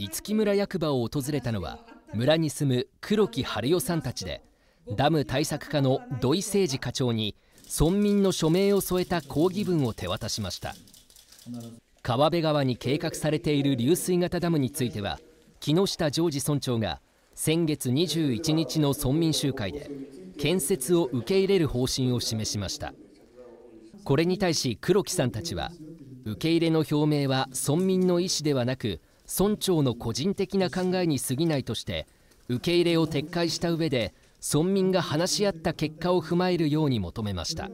五木村役場を訪れたのは村に住む黒木晴代さんたちでダム対策課の土井誠二課長に村民の署名を添えた抗議文を手渡しました川辺川に計画されている流水型ダムについては木下常治村長が先月21日の村民集会で建設を受け入れる方針を示しましたこれに対し黒木さんたちは受け入れの表明は村民の意思ではなく村長の個人的な考えに過ぎないとして受け入れを撤回した上で村民が話し合った結果を踏まえるように求めました。